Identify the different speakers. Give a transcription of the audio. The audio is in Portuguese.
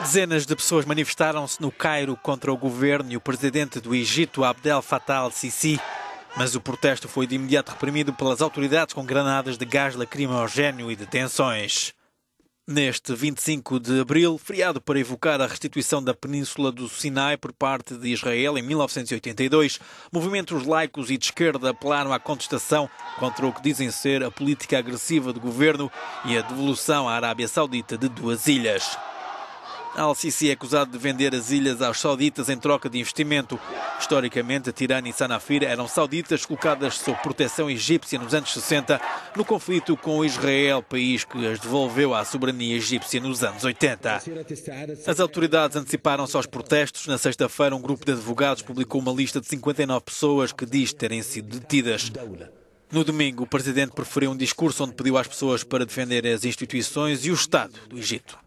Speaker 1: Dezenas de pessoas manifestaram-se no Cairo contra o governo e o presidente do Egito, Abdel Fattah al-Sisi, mas o protesto foi de imediato reprimido pelas autoridades com granadas de gás lacrimogéneo e detenções. Neste 25 de abril, feriado para evocar a restituição da Península do Sinai por parte de Israel em 1982, movimentos laicos e de esquerda apelaram à contestação contra o que dizem ser a política agressiva do governo e a devolução à Arábia Saudita de duas ilhas. Al-Sisi é acusado de vender as ilhas aos sauditas em troca de investimento. Historicamente, Tirana e Sanafir eram sauditas colocadas sob proteção egípcia nos anos 60, no conflito com Israel, país que as devolveu à soberania egípcia nos anos 80. As autoridades anteciparam-se aos protestos. Na sexta-feira, um grupo de advogados publicou uma lista de 59 pessoas que diz terem sido detidas. No domingo, o presidente preferiu um discurso onde pediu às pessoas para defender as instituições e o Estado do Egito.